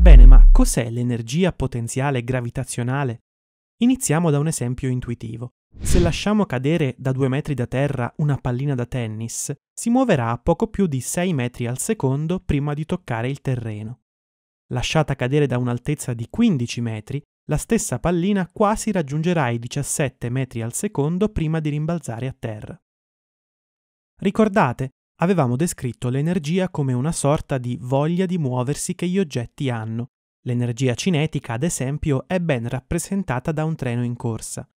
Bene, ma cos'è l'energia potenziale gravitazionale? Iniziamo da un esempio intuitivo. Se lasciamo cadere da due metri da terra una pallina da tennis, si muoverà a poco più di 6 metri al secondo prima di toccare il terreno. Lasciata cadere da un'altezza di 15 metri, la stessa pallina quasi raggiungerà i 17 metri al secondo prima di rimbalzare a terra. Ricordate, avevamo descritto l'energia come una sorta di voglia di muoversi che gli oggetti hanno. L'energia cinetica, ad esempio, è ben rappresentata da un treno in corsa.